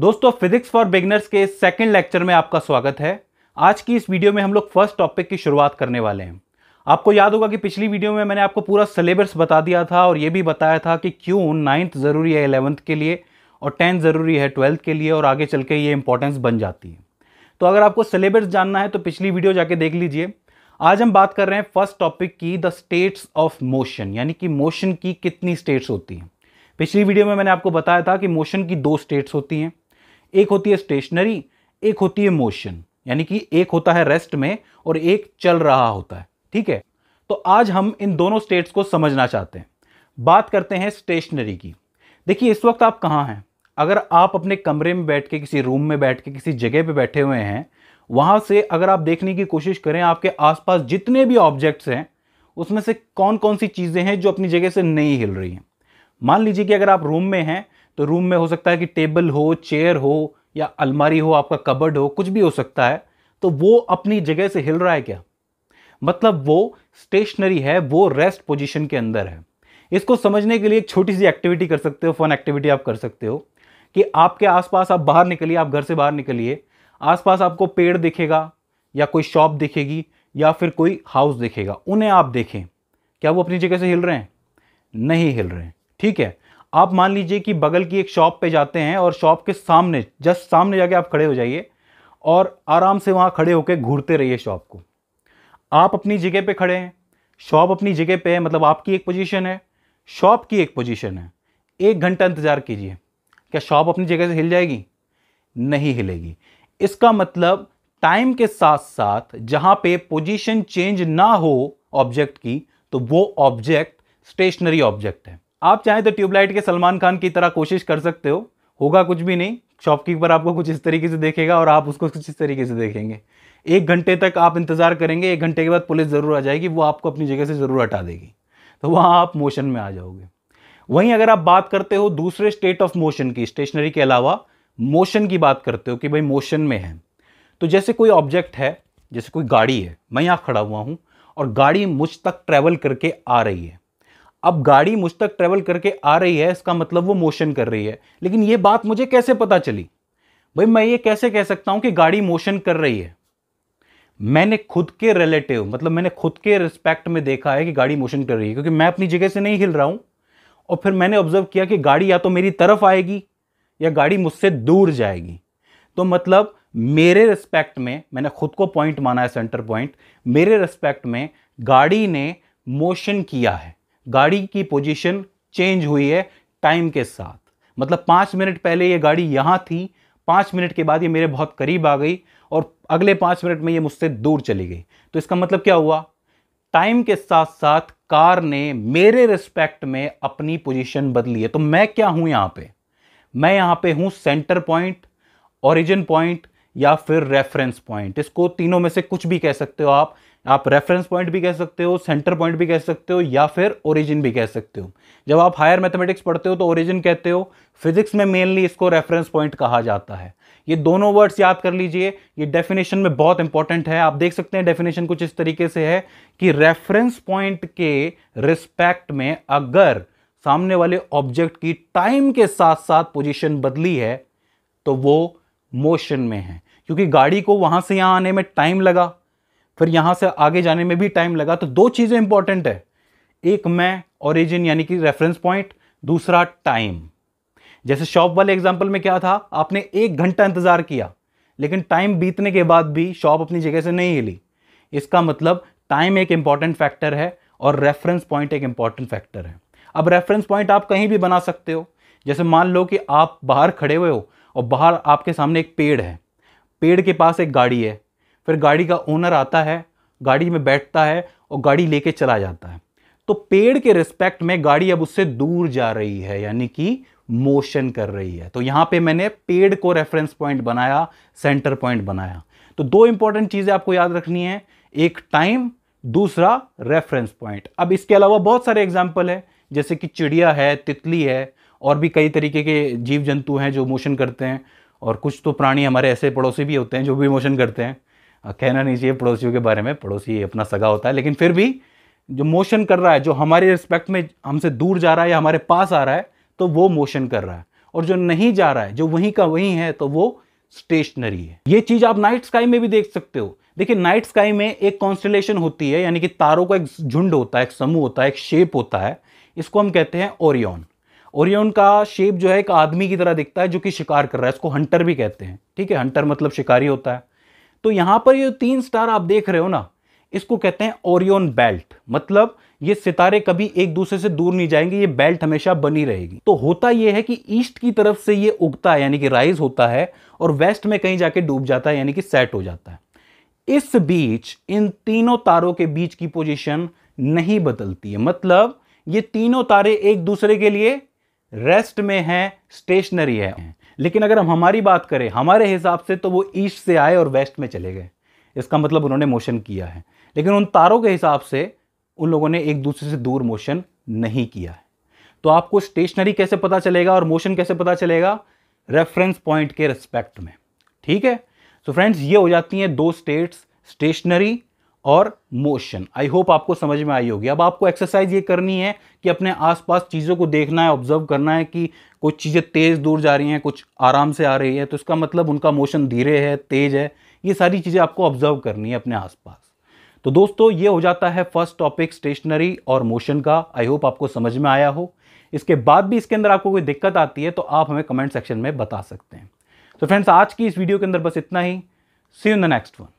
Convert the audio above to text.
दोस्तों physics for beginners के second lecture में आपका स्वागत है आज की इस वीडियो में हम लोग फर्स्ट टॉपिक की शुरुआत करने वाले हैं आपको याद होगा कि पिछली वीडियो में मैंने आपको पूरा सिलेबस बता दिया था और ये भी बताया था कि क्यों नाइन्थ ज़रूरी है एलेवंथ के लिए और टेंथ ज़रूरी है ट्वेल्थ के लिए और आगे चल के ये इंपॉर्टेंस बन जाती है तो अगर आपको सिलेबस जानना है तो पिछली वीडियो जाके देख लीजिए आज हम बात कर रहे हैं फर्स्ट टॉपिक की द स्टेट्स ऑफ मोशन यानी कि मोशन की कितनी स्टेट्स होती हैं पिछली वीडियो में मैंने आपको बताया था कि मोशन की दो स्टेट्स होती हैं एक होती है स्टेशनरी एक होती है मोशन यानी कि एक होता है रेस्ट में और एक चल रहा होता है ठीक है तो आज हम इन दोनों स्टेट्स को समझना चाहते हैं बात करते हैं स्टेशनरी की देखिए इस वक्त आप कहाँ हैं अगर आप अपने कमरे में बैठ के किसी रूम में बैठ के किसी जगह पे बैठे हुए हैं वहाँ से अगर आप देखने की कोशिश करें आपके आसपास जितने भी ऑब्जेक्ट्स हैं उसमें से कौन कौन सी चीज़ें हैं जो अपनी जगह से नहीं हिल रही हैं मान लीजिए कि अगर आप रूम में हैं तो रूम में हो सकता है कि टेबल हो चेयर हो या अलमारी हो आपका कबर्ड हो कुछ भी हो सकता है तो वो अपनी जगह से हिल रहा है क्या मतलब वो स्टेशनरी है वो रेस्ट पोजीशन के अंदर है इसको समझने के लिए एक छोटी सी एक्टिविटी कर सकते हो फन एक्टिविटी आप कर सकते हो कि आपके आसपास आप बाहर निकलिए आप घर से बाहर निकलिए आसपास आपको पेड़ दिखेगा या कोई शॉप दिखेगी या फिर कोई हाउस दिखेगा उन्हें आप देखें क्या वो अपनी जगह से हिल रहे हैं नहीं हिल रहे हैं ठीक है आप मान लीजिए कि बगल की एक शॉप पे जाते हैं और शॉप के सामने जस्ट सामने जाके आप खड़े हो जाइए और आराम से वहाँ खड़े होकर घूरते रहिए शॉप को आप अपनी जगह पे खड़े हैं शॉप अपनी जगह पे है मतलब आपकी एक पोजीशन है शॉप की एक पोजीशन है एक घंटा इंतज़ार कीजिए क्या शॉप अपनी जगह से हिल जाएगी नहीं हिलेगी इसका मतलब टाइम के साथ साथ जहाँ पे पोजीशन चेंज ना हो ऑब्जेक्ट की तो वो ऑब्जेक्ट स्टेशनरी ऑब्जेक्ट है आप चाहें तो ट्यूबलाइट के सलमान खान की तरह कोशिश कर सकते हो होगा कुछ भी नहीं शॉपकीपर आपको कुछ इस तरीके से देखेगा और आप उसको कुछ इस तरीके से देखेंगे एक घंटे तक आप इंतज़ार करेंगे एक घंटे के बाद पुलिस ज़रूर आ जाएगी वो आपको अपनी जगह से ज़रूर हटा देगी तो वहाँ आप मोशन में आ जाओगे वहीं अगर आप बात करते हो दूसरे स्टेट ऑफ मोशन की स्टेशनरी के अलावा मोशन की बात करते हो कि भाई मोशन में है तो जैसे कोई ऑब्जेक्ट है जैसे कोई गाड़ी है मैं यहाँ खड़ा हुआ हूँ और गाड़ी मुझ तक ट्रैवल करके आ रही है अब गाड़ी मुझ तक ट्रेवल करके आ रही है इसका मतलब वो मोशन कर रही है लेकिन ये बात मुझे कैसे पता चली भाई मैं ये कैसे कह सकता हूँ कि गाड़ी मोशन कर रही है मैंने खुद के रिलेटिव मतलब मैंने खुद के रिस्पेक्ट में देखा है कि गाड़ी मोशन कर रही है क्योंकि मैं अपनी जगह से नहीं हिल रहा हूँ और फिर मैंने ऑब्जर्व किया कि गाड़ी या तो मेरी तरफ आएगी या गाड़ी मुझसे दूर जाएगी तो मतलब मेरे रिस्पेक्ट में मैंने खुद को पॉइंट माना है सेंटर पॉइंट मेरे रिस्पेक्ट में गाड़ी ने मोशन किया है गाड़ी की पोजीशन चेंज हुई है टाइम के साथ मतलब पाँच मिनट पहले ये गाड़ी यहाँ थी पाँच मिनट के बाद ये मेरे बहुत करीब आ गई और अगले पाँच मिनट में ये मुझसे दूर चली गई तो इसका मतलब क्या हुआ टाइम के साथ साथ कार ने मेरे रिस्पेक्ट में अपनी पोजीशन बदली है तो मैं क्या हूँ यहाँ पे मैं यहाँ पे हूँ सेंटर पॉइंट ओरिजिन पॉइंट या फिर रेफरेंस पॉइंट इसको तीनों में से कुछ भी कह सकते हो आप आप रेफरेंस पॉइंट भी कह सकते हो सेंटर पॉइंट भी कह सकते हो या फिर ओरिजिन भी कह सकते हो जब आप हायर मैथमेटिक्स पढ़ते हो तो ओरिजिन कहते हो फिजिक्स में मेनली इसको रेफरेंस पॉइंट कहा जाता है ये दोनों वर्ड्स याद कर लीजिए ये डेफिनेशन में बहुत इंपॉर्टेंट है आप देख सकते हैं डेफिनेशन कुछ इस तरीके से है कि रेफरेंस पॉइंट के रिस्पेक्ट में अगर सामने वाले ऑब्जेक्ट की टाइम के साथ साथ पोजिशन बदली है तो वो मोशन में है क्योंकि गाड़ी को वहां से यहां आने में टाइम लगा फिर यहाँ से आगे जाने में भी टाइम लगा तो दो चीज़ें इंपॉर्टेंट है एक मैं ओरिजिन यानी कि रेफरेंस पॉइंट दूसरा टाइम जैसे शॉप वाले एग्जाम्पल में क्या था आपने एक घंटा इंतज़ार किया लेकिन टाइम बीतने के बाद भी शॉप अपनी जगह से नहीं हिली इसका मतलब टाइम एक इंपॉर्टेंट फैक्टर है और रेफरेंस पॉइंट एक इंपॉर्टेंट फैक्टर है अब रेफरेंस पॉइंट आप कहीं भी बना सकते हो जैसे मान लो कि आप बाहर खड़े हुए हो और बाहर आपके सामने एक पेड़ है पेड़ के पास एक गाड़ी है फिर गाड़ी का ओनर आता है गाड़ी में बैठता है और गाड़ी लेके चला जाता है तो पेड़ के रिस्पेक्ट में गाड़ी अब उससे दूर जा रही है यानी कि मोशन कर रही है तो यहाँ पे मैंने पेड़ को रेफरेंस पॉइंट बनाया सेंटर पॉइंट बनाया तो दो इंपॉर्टेंट चीज़ें आपको याद रखनी है एक टाइम दूसरा रेफरेंस पॉइंट अब इसके अलावा बहुत सारे एग्जाम्पल है जैसे कि चिड़िया है तितली है और भी कई तरीके के जीव जंतु हैं जो मोशन करते हैं और कुछ तो प्राणी हमारे ऐसे पड़ोसी भी होते हैं जो भी मोशन करते हैं कहना नहीं चाहिए पड़ोसियों के बारे में पड़ोसी अपना सगा होता है लेकिन फिर भी जो मोशन कर रहा है जो हमारे रिस्पेक्ट में हमसे दूर जा रहा है या हमारे पास आ रहा है तो वो मोशन कर रहा है और जो नहीं जा रहा है जो वहीं का वहीं है तो वो स्टेशनरी है ये चीज आप नाइट स्काई में भी देख सकते हो देखिए नाइट स्काई में एक कॉन्स्टलेशन होती है यानी कि तारों का एक झुंड होता है एक समूह होता है एक शेप होता है इसको हम कहते हैं ओरियन ओरियन का शेप जो है एक आदमी की तरह दिखता है जो कि शिकार कर रहा है इसको हंटर भी कहते हैं ठीक है हंटर मतलब शिकारी होता है तो यहां पर ये तीन स्टार आप देख रहे हो ना इसको कहते हैं ओरियन बेल्ट मतलब ये सितारे कभी एक दूसरे से दूर नहीं जाएंगे ये बेल्ट हमेशा बनी रहेगी तो होता यह है कि ईस्ट की तरफ से ये उगता है यानी कि राइज होता है और वेस्ट में कहीं जाके डूब जाता है यानी कि सेट हो जाता है इस बीच इन तीनों तारों के बीच की पोजीशन नहीं बदलती है मतलब ये तीनों तारे एक दूसरे के लिए रेस्ट में है स्टेशनरी है लेकिन अगर हम हमारी बात करें हमारे हिसाब से तो वो ईस्ट से आए और वेस्ट में चले गए इसका मतलब उन्होंने मोशन किया है लेकिन उन तारों के हिसाब से उन लोगों ने एक दूसरे से दूर मोशन नहीं किया है तो आपको स्टेशनरी कैसे पता चलेगा और मोशन कैसे पता चलेगा रेफरेंस पॉइंट के रिस्पेक्ट में ठीक है सो तो so फ्रेंड्स ये हो जाती हैं दो स्टेट्स स्टेशनरी और मोशन आई होप आपको समझ में आई होगी अब आपको एक्सरसाइज ये करनी है कि अपने आसपास चीज़ों को देखना है ऑब्जर्व करना है कि कुछ चीज़ें तेज़ दूर जा रही हैं कुछ आराम से आ रही है तो इसका मतलब उनका मोशन धीरे है तेज़ है ये सारी चीज़ें आपको ऑब्जर्व करनी है अपने आसपास तो दोस्तों ये हो जाता है फर्स्ट टॉपिक स्टेशनरी और मोशन का आई होप आपको समझ में आया हो इसके बाद भी इसके अंदर आपको कोई दिक्कत आती है तो आप हमें कमेंट सेक्शन में बता सकते हैं तो फ्रेंड्स आज की इस वीडियो के अंदर बस इतना ही see in the next one